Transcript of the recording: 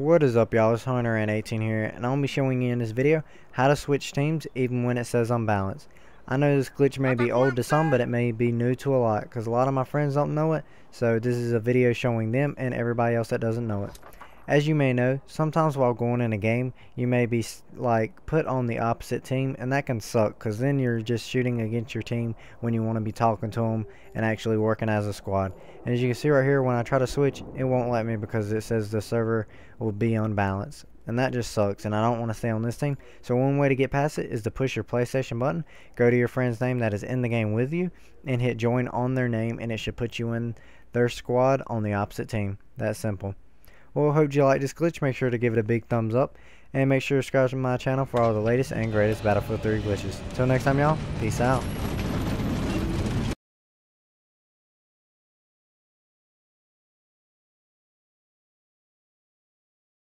What is up y'all, it's Hunter and 18 here, and I'll be showing you in this video how to switch teams even when it says unbalanced. I know this glitch may be old to some, but it may be new to a lot, because a lot of my friends don't know it, so this is a video showing them and everybody else that doesn't know it. As you may know, sometimes while going in a game, you may be like put on the opposite team, and that can suck because then you're just shooting against your team when you want to be talking to them and actually working as a squad. And as you can see right here, when I try to switch, it won't let me because it says the server will be unbalanced and that just sucks and I don't want to stay on this team. So one way to get past it is to push your PlayStation button, go to your friend's name that is in the game with you and hit join on their name and it should put you in their squad on the opposite team. That simple. Well, hope you liked this glitch. Make sure to give it a big thumbs up. And make sure to subscribe to my channel for all the latest and greatest Battlefield 3 glitches. Till next time, y'all. Peace out.